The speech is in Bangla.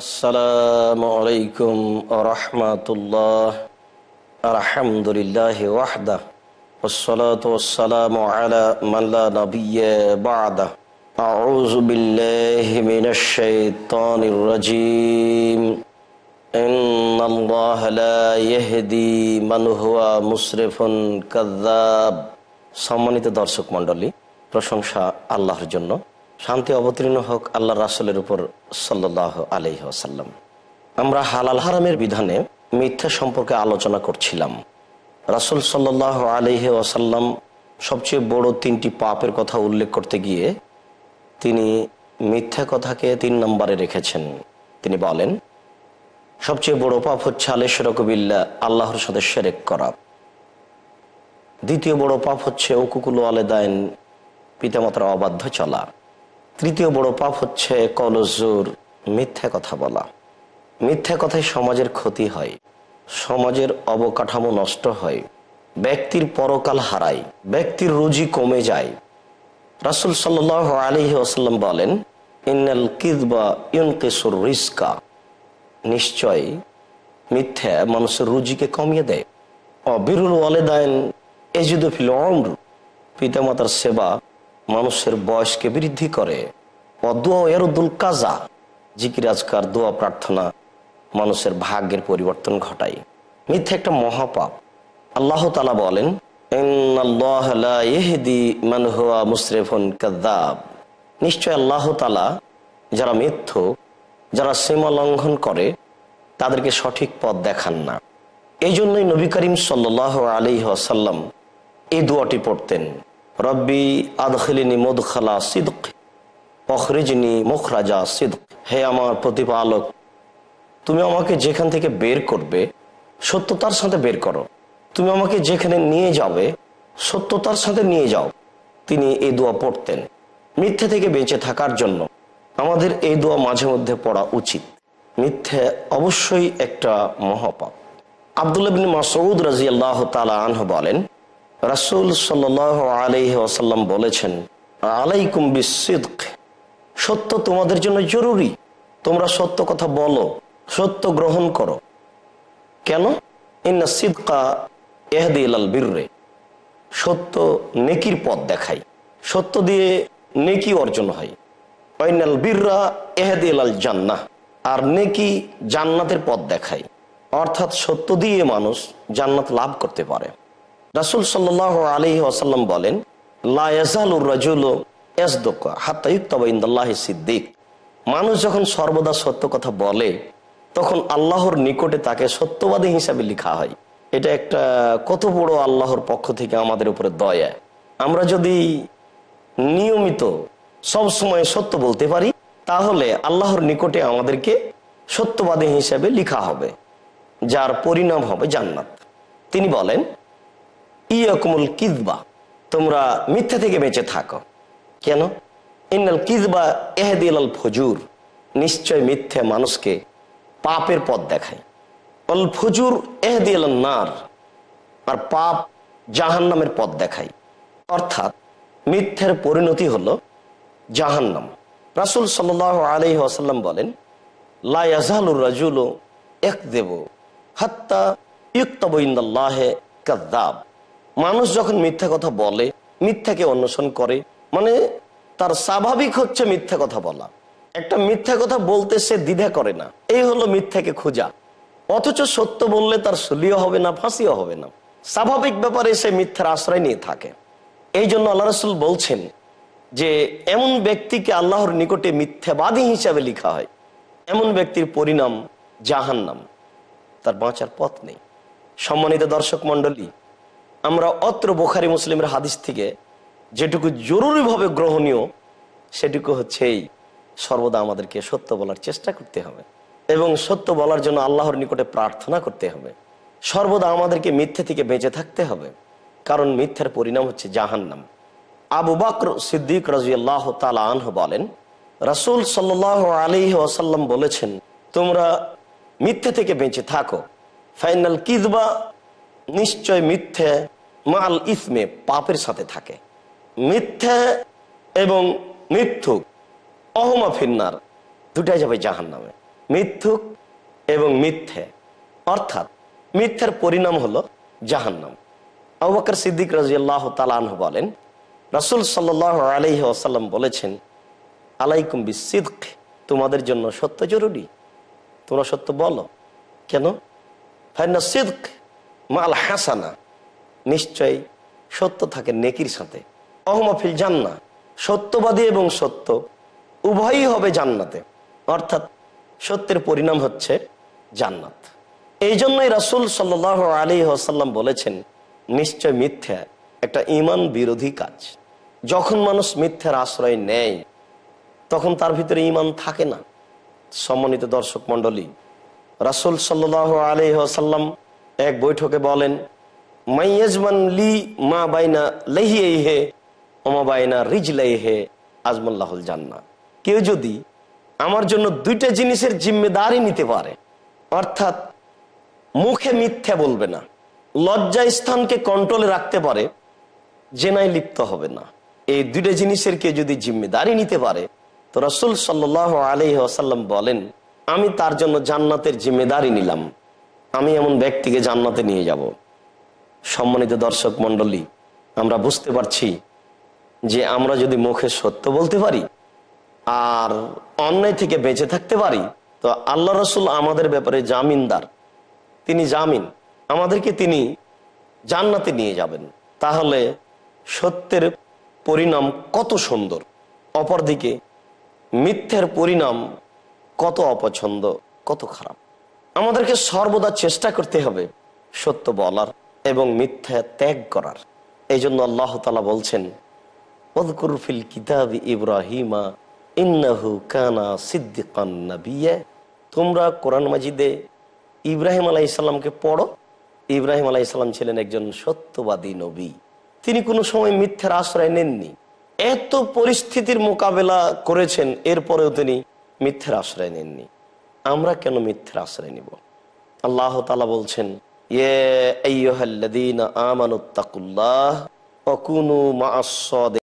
আসসালামু আলাইকুম রহমতুল্লাহ আলহামদুলিল্লাহ ওয়াহদা والصلاة والسلام على من لا نبي بعده أعوذ بالله من الشيطان الرجيم إن الله لا يهدي من هو مسرف كذاب সম্মানিত দর্শক মণ্ডলী প্রশংসা আল্লাহর জন্য শান্তি অবতীর্ণ হোক আল্লাহ রাসুলের উপর সাল্লাহ আলি আসাল্লাম আমরা হালাল হারামের বিধানে মিথ্যা সম্পর্কে আলোচনা করছিলাম রাসুল সাল্লাহ আলি আসাল্লাম সবচেয়ে বড় তিনটি পাপের কথা উল্লেখ করতে গিয়ে তিনি মিথ্যা কথাকে তিন নম্বরে রেখেছেন তিনি বলেন সবচেয়ে বড় পাপ হচ্ছে কবিল্লা আল্লাহর সাথে সেরেক করা দ্বিতীয় বড় পাপ হচ্ছে ওকুকুল আলেদায়ন পিতামাতার অবাধ্য চলা তৃতীয় বড় পাপ হচ্ছে কলজোর মিথ্যা কথা বলা মিথ্যা কথায় সমাজের ক্ষতি হয় সমাজের অবকাঠামো নষ্ট হয় ব্যক্তির পরকাল হারায় ব্যক্তির রুজি কমে যায় রাসুল সাল্লাম বলেন ইন্নাল কিদবা ইউনকেসুর রিস্কা নিশ্চয় মিথ্যা মানুষের রুজিকে কমিয়ে দেয় অবিরুল ওয়ালেদায়ন এজিদ ফিল পিতামাতার সেবা মানুষের বয়সকে বৃদ্ধি করে কাজা জিকির আজকার দোয়া প্রার্থনা মানুষের ভাগ্যের পরিবর্তন ঘটায় মিথ্যে একটা মহাপাপ আল্লাহ তালা বলেন নিশ্চয় আল্লাহ তালা যারা মিথ্য যারা সীমা লঙ্ঘন করে তাদেরকে সঠিক পথ দেখান না এই জন্যই নবী করিম সাল্লাহ আলী আসাল্লাম এই দোয়াটি পড়তেন রব্বি আদখিলিনী মদখালা সিদ্ক অখরিজনি মুখরাজা সিদ্ক হে আমার প্রতিপালক তুমি আমাকে যেখান থেকে বের করবে সত্যতার সাথে বের করো তুমি আমাকে যেখানে নিয়ে যাবে সত্যতার সাথে নিয়ে যাও তিনি এই দোয়া পড়তেন মিথ্যে থেকে বেঁচে থাকার জন্য আমাদের এই দোয়া মাঝে মধ্যে পড়া উচিত মিথ্যে অবশ্যই একটা মহাপাপ আবদুল্লাবিন মাসৌদ রাজিয়াল্লাহ তালা আনহ বলেন রাসুল সাল আলহি আসাল্লাম বলেছেন আলাইকুম বিসিদ্ক সত্য তোমাদের জন্য জরুরি তোমরা সত্য কথা বলো সত্য গ্রহণ করো কেন ইন্না সিদ্কা বীররে সত্য নেকির পথ দেখায় সত্য দিয়ে নেকি অর্জন হয় ওয়াইনাল বীররা এহদিলাল জান্নাহ আর নেকি জান্নাতের পথ দেখায় অর্থাৎ সত্য দিয়ে মানুষ জান্নাত লাভ করতে পারে রাসুল সাল আলী আসাল্লাম বলেন সিদ্দিক মানুষ যখন সর্বদা সত্য কথা বলে তখন আল্লাহর নিকটে তাকে সত্যবাদী হিসাবে লিখা হয় এটা একটা কত বড় আল্লাহর পক্ষ থেকে আমাদের উপরে দয়া আমরা যদি নিয়মিত সব সময় সত্য বলতে পারি তাহলে আল্লাহর নিকটে আমাদেরকে সত্যবাদী হিসাবে লিখা হবে যার পরিণাম হবে জান্নাত তিনি বলেন ইয়কমুল কিদবা তোমরা মিথ্যা থেকে বেঁচে থাকো কেন ইন্নাল কিজবা এহেদিল ফজুর নিশ্চয় মিথ্যে মানুষকে পাপের পথ দেখায় অল ফজুর এহেদিল নার আর পাপ জাহান নামের পথ দেখায় অর্থাৎ মিথ্যের পরিণতি হল জাহান্নাম রাসুল সাল আলি আসাল্লাম বলেন লাইজালুর রাজুল এক দেব হাত্তা ইউক্তব ইন্দাল্লাহে মানুষ যখন মিথ্যা কথা বলে মিথ্যাকে অন্বেষণ করে মানে তার স্বাভাবিক হচ্ছে মিথ্যা কথা বলা একটা মিথ্যা কথা বলতে সে দ্বিধা করে না এই হলো মিথ্যাকে খোঁজা অথচ সত্য বললে তার সলিও হবে না ফাঁসিও হবে না স্বাভাবিক ব্যাপারে সে মিথ্যার আশ্রয় নিয়ে থাকে এই জন্য আল্লাহ রসুল বলছেন যে এমন ব্যক্তিকে আল্লাহর নিকটে মিথ্যাবাদী হিসাবে লিখা হয় এমন ব্যক্তির পরিণাম জাহান্নাম তার বাঁচার পথ নেই সম্মানিত দর্শক মন্ডলী আমরা অত্র বোখারি মুসলিমের হাদিস থেকে যেটুকু জরুরিভাবে গ্রহণীয় সেটুকু হচ্ছে এই সর্বদা আমাদেরকে সত্য বলার চেষ্টা করতে হবে এবং সত্য বলার জন্য আল্লাহর নিকটে প্রার্থনা করতে হবে সর্বদা আমাদেরকে মিথ্যে থেকে বেঁচে থাকতে হবে কারণ মিথ্যার পরিণাম হচ্ছে জাহান্নাম আবু বাকর সিদ্দিক রাজিয়াল্লাহ তালা আনহ বলেন রাসুল সাল আলী ওয়াসাল্লাম বলেছেন তোমরা মিথ্যে থেকে বেঁচে থাকো ফাইনাল কিদবা নিশ্চয় মিথ্যে মাল ইসমে পাপের সাথে থাকে মিথ্যা এবং মিথ্যুক অহমা ফিন্নার দুটাই যাবে জাহান নামে মিথ্যুক এবং মিথ্যে অর্থাৎ মিথ্যার পরিণাম হলো জাহান্নাম আবাকর সিদ্দিক রাজিয়াল্লাহ তালান বলেন রাসুল সাল্লাহ আলহি আসাল্লাম বলেছেন আলাইকুম বিসিদ্ক তোমাদের জন্য সত্য জরুরি তোমরা সত্য বলো কেন ফাইনা সিদ্ক মাল হাসানা নিশ্চয়ই সত্য থাকে নেকির সাথে অহমফিল জান্না সত্যবাদী এবং সত্য উভয়ই হবে জান্নাতে অর্থাৎ সত্যের পরিণাম হচ্ছে জান্নাত এই জন্যই রাসুল সাল্লাহ আলী আসাল্লাম বলেছেন নিশ্চয় মিথ্যা একটা ইমান বিরোধী কাজ যখন মানুষ মিথ্যার আশ্রয় নেয় তখন তার ভিতরে ইমান থাকে না সম্মানিত দর্শক মন্ডলী রাসুল সাল্লাহ আলী আসাল্লাম এক বৈঠকে বলেন লি মা বাইনা হে বাইনা হে জান্না কেউ যদি আমার জন্য দুইটা জিনিসের জিম্মেদারি নিতে পারে অর্থাৎ মুখে মিথ্যা বলবে না লজ্জা স্থানকে কন্ট্রোলে রাখতে পারে জেনায় লিপ্ত হবে না এই দুইটা জিনিসের কেউ যদি জিম্মেদারি নিতে পারে তো রসুল সাল্লাহ আলহি আসাল্লাম বলেন আমি তার জন্য জান্নাতের জিম্মেদারি নিলাম আমি এমন ব্যক্তিকে জান্নাতে নিয়ে যাব। সম্মানিত দর্শক মন্ডলী আমরা বুঝতে পারছি যে আমরা যদি মুখে সত্য বলতে পারি আর অন্যায় থেকে বেঁচে থাকতে পারি তো আল্লাহ রসুল আমাদের ব্যাপারে জামিনদার তিনি জামিন আমাদেরকে তিনি জান্নাতে নিয়ে যাবেন তাহলে সত্যের পরিণাম কত সুন্দর অপরদিকে মিথ্যের পরিণাম কত অপছন্দ কত খারাপ আমাদেরকে সর্বদা চেষ্টা করতে হবে সত্য বলার এবং মিথ্যা ত্যাগ করার এই জন্য আল্লাহ তালা বলছেন কানা তোমরা কোরআন মাজিদে ইব্রাহিম আলাহ ইসলামকে পড়ো ইব্রাহিম আলাহ ইসলাম ছিলেন একজন সত্যবাদী নবী তিনি কোনো সময় মিথ্যার আশ্রয় নেননি এত পরিস্থিতির মোকাবেলা করেছেন এরপরেও তিনি মিথ্যার আশ্রয় নেননি আমরা কেন মিথ্যার আশ্রয় নিব আল্লাহ তালা বলছেন ইয়া আইয়ুহাল্লাযীনা আমানু তাকুল্লাহ ওয়া কুনু মা'আস-সাদিকিন